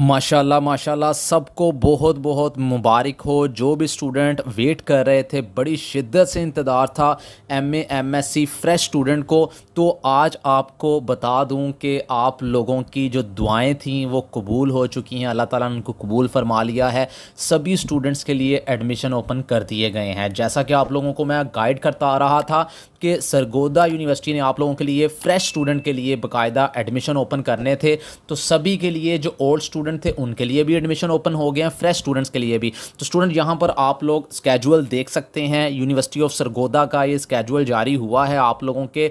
माशाल्लाह माशाल्लाह सबको बहुत बहुत मुबारक हो जो भी स्टूडेंट वेट कर रहे थे बड़ी शिद्दत से इंतज़ार था एम एमएससी फ़्रेश स्टूडेंट को तो आज आपको बता दूं कि आप लोगों की जो दुआएं थीं वो कबूल हो चुकी हैं अल्लाह ताला ने उनको कबूल फरमा लिया है सभी स्टूडेंट्स के लिए एडमिशन ओपन कर दिए गए हैं जैसा कि आप लोगों को मैं गाइड करता आ रहा था कि सरगोदा यूनिवर्सिटी ने आप लोगों के लिए फ़्रेश स्टूडेंट के लिए बाकायदा एडमिशन ओपन करने थे तो सभी के लिए जो ओल्ड स्टूडेंट थे उनके लिए भी एडमिशन ओपन हो गए हैं फ्रेश स्टूडेंट्स के लिए भी तो स्टूडेंट यहाँ पर आप लोग स्केजुअल देख सकते हैं यूनिवर्सिटी ऑफ सरगोदा का ये स्केजुअल जारी हुआ है आप लोगों के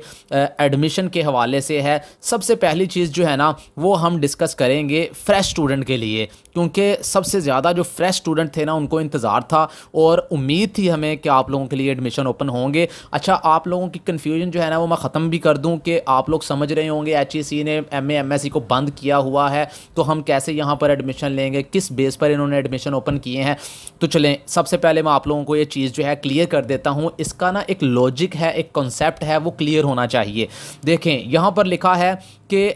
एडमिशन के हवाले से है सबसे पहली चीज़ जो है ना वो हम डिस्कस करेंगे फ्रेश स्टूडेंट के लिए क्योंकि सबसे ज़्यादा जो फ्रेश स्टूडेंट थे ना उनको इंतज़ार था और उम्मीद थी हमें कि आप लोगों के लिए एडमिशन ओपन होंगे अच्छा आप लोगों की कन्फ्यूजन जो है ना वो मैं ख़त्म भी कर दूँ कि आप लोग समझ रहे होंगे एच e ने एम एम e को बंद किया हुआ है तो हम कैसे यहाँ यहाँ पर एडमिशन लेंगे किस बेस पर इन्होंने एडमिशन ओपन किए हैं तो चलें सबसे पहले मैं आप लोगों को ये चीज़ जो है क्लियर कर देता हूँ इसका ना एक लॉजिक है एक कॉन्सेप्ट है वो क्लियर होना चाहिए देखें यहाँ पर लिखा है कि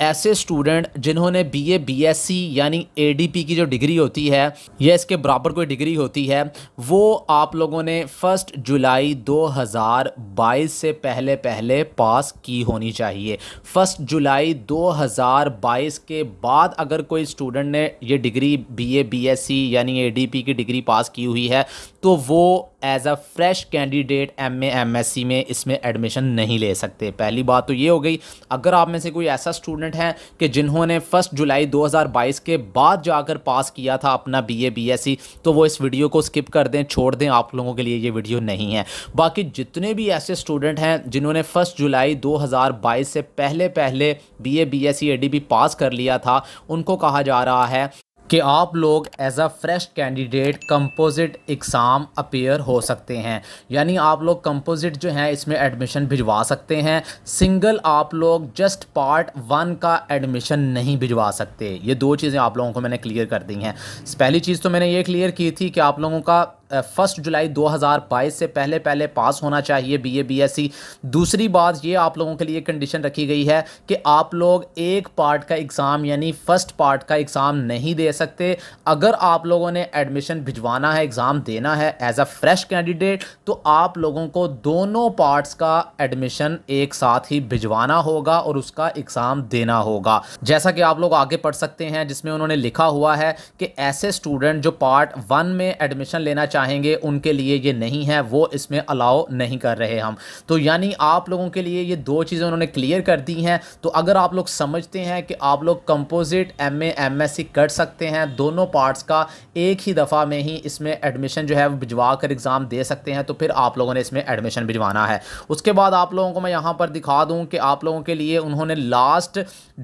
ऐसे स्टूडेंट जिन्होंने बी एस सी यानी पी की जो डिग्री होती है या इसके बराबर कोई डिग्री होती है वो आप लोगों ने फर्स्ट जुलाई 2022 से पहले पहले पास की होनी चाहिए फर्स्ट जुलाई 2022 के बाद अगर कोई स्टूडेंट ने ये डिग्री बी बीए बीएससी यानी पी की डिग्री पास की हुई है तो वो as a fresh candidate M M S C में इसमें एडमिशन नहीं ले सकते पहली बात तो ये हो गई अगर आप में से कोई ऐसा स्टूडेंट है कि जिन्होंने फर्स्ट जुलाई 2022 के बाद जाकर पास किया था अपना B A B S C तो वो इस वीडियो को स्किप कर दें छोड़ दें आप लोगों के लिए ये वीडियो नहीं है बाकी जितने भी ऐसे स्टूडेंट हैं जिन्होंने फर्स्ट जुलाई 2022 से पहले पहले B A B S C A D B pass कर लिया था उनको कहा जा रहा है कि आप लोग as a fresh candidate composite exam appear हो सकते हैं यानी आप लोग कंपोजिट जो हैं इसमें एडमिशन भिजवा सकते हैं सिंगल आप लोग जस्ट पार्ट वन का एडमिशन नहीं भिजवा सकते ये दो चीज़ें आप लोगों को मैंने क्लियर कर दी हैं पहली चीज़ तो मैंने ये क्लियर की थी कि आप लोगों का फर्स्ट जुलाई 2022 से पहले पहले पास होना चाहिए बीए बीएससी e। दूसरी बात ये आप लोगों के लिए कंडीशन रखी गई है कि आप लोग एक पार्ट का एग्ज़ाम यानी फ़र्स्ट पार्ट का एग्ज़ाम नहीं दे सकते अगर आप लोगों ने एडमिशन भिजवाना है एग्ज़ाम देना है एज अ फ्रेश कैंडिडेट तो आप लोगों को दोनों पार्ट्स का एडमिशन एक साथ ही भिजवाना होगा और उसका एग्ज़ाम देना होगा जैसा कि आप लोग आगे पढ़ सकते हैं जिसमें उन्होंने लिखा हुआ है कि ऐसे स्टूडेंट जो पार्ट वन में एडमिशन लेना चाहेंगे उनके लिए ये नहीं है वो इसमें अलाउ नहीं कर रहे हम तो यानी आप लोगों के लिए ये दो चीज़ें उन्होंने क्लियर कर दी हैं तो अगर आप लोग समझते हैं कि आप लोग कंपोजिट एम एस कर सकते हैं दोनों पार्ट्स का एक ही दफ़ा में ही इसमें एडमिशन जो है वो भिजवा कर एग्ज़ाम दे सकते हैं तो फिर आप लोगों ने इसमें एडमिशन भिजवाना है उसके बाद आप लोगों को मैं यहाँ पर दिखा दूँ कि आप लोगों के लिए उन्होंने लास्ट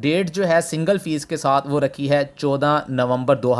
डेट जो है सिंगल फ़ीस के साथ वो रखी है चौदह नवंबर दो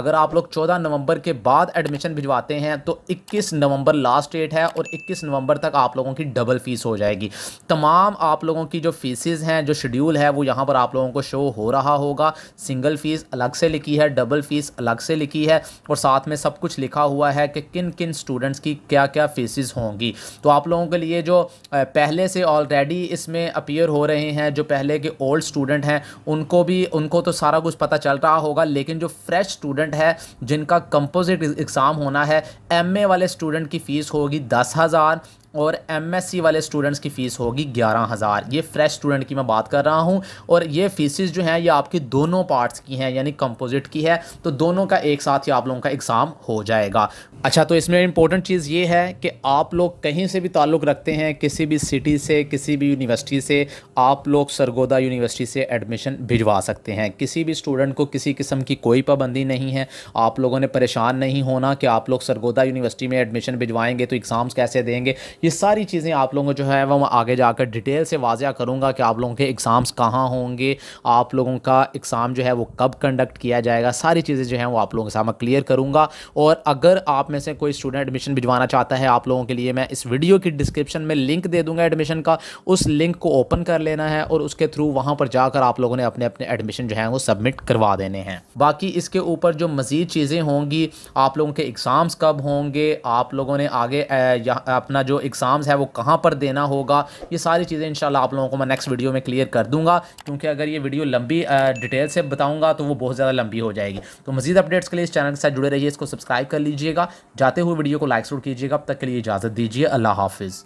अगर आप लोग चौदह नवंबर के बाद एडमिशन नोटिफिकेशन भिजवाते हैं तो 21 नवंबर लास्ट डेट है और 21 नवंबर तक आप लोगों की डबल फ़ीस हो जाएगी तमाम आप लोगों की जो फ़ीसेज़ हैं जो शेड्यूल है वो यहाँ पर आप लोगों को शो हो रहा होगा सिंगल फ़ीस अलग से लिखी है डबल फ़ीस अलग से लिखी है और साथ में सब कुछ लिखा हुआ है कि किन किन स्टूडेंट्स की क्या क्या फ़ीसेज़ होंगी तो आप लोगों के लिए जो पहले से ऑलरेडी इसमें अपियर हो रहे हैं जो पहले के ओल्ड स्टूडेंट हैं उनको भी उनको तो सारा कुछ पता चल रहा होगा लेकिन जो फ्रेश स्टूडेंट है जिनका कंपोजिट एग्ज़ाम होना है एमए वाले स्टूडेंट की फ़ीस होगी दस हज़ार और एमएससी वाले स्टूडेंट्स की फ़ीस होगी ग्यारह हज़ार ये फ्रेश स्टूडेंट की मैं बात कर रहा हूँ और ये फीसिस जो हैं ये आपकी दोनों पार्ट्स की हैं यानी कंपोजिट की है तो दोनों का एक साथ ही आप लोगों का एग्ज़ाम हो जाएगा अच्छा तो इसमें इंपॉर्टेंट चीज़ ये है कि आप लोग कहीं से भी ताल्लुक़ रखते हैं किसी भी सिटी से किसी भी यूनिवर्सिटी से आप लोग सरगोदा यूनिवर्सिटी से एडमिशन भिजवा सकते हैं किसी भी स्टूडेंट को किसी किस्म की कोई पाबंदी नहीं है आप लोगों ने परेशान नहीं होना कि आप लोग सरगोदा यूनिवर्सिटी में एडमिशन भिजवाएंगे तो एग्ज़ाम्स कैसे देंगे ये सारी चीज़ें आप लोगों को जो है वह आगे जाकर डिटेल से वाजिया करूँगा कि आप लोगों के एग्ज़ाम्स कहाँ होंगे आप लोगों का एग्ज़ाम जो है वो कब कंडक्ट किया जाएगा सारी चीज़ें जो हैं वो आप लोगों के सामने क्लियर करूँगा और अगर आप में से कोई स्टूडेंट एडमिशन भिजवाना चाहता है आप लोगों के लिए मैं इस वीडियो की डिस्क्रिप्शन में लिंक दे दूँगा एडमिशन का उस लिंक को ओपन कर लेना है और उसके थ्रू वहाँ पर जाकर आप लोगों ने अपने अपने एडमिशन जो है वो सबमिट करवा देने हैं बाकी इसके ऊपर जो मज़ीद चीज़ें होंगी आप लोगों के एग्ज़ाम्स कब होंगे आप लोगों ने आगे अपना जो एग्ज़ाम्स है वो कहाँ पर देना होगा ये सारी चीज़ें इंशाल्लाह आप लोगों को मैं नेक्स्ट वीडियो में क्लियर कर दूंगा क्योंकि अगर ये वीडियो लंबी डिटेल से बताऊँगा तो वो बहुत ज़्यादा लंबी हो जाएगी तो मजीद अपडेट्स के लिए इस चैनल के साथ जुड़े रहिए इसको सब्सक्राइब कर लीजिएगा जाते हुए वीडियो को लाइक शूट कीजिएगा अब तक के लिए इजाज़त दीजिए अल्लाह हाफिज़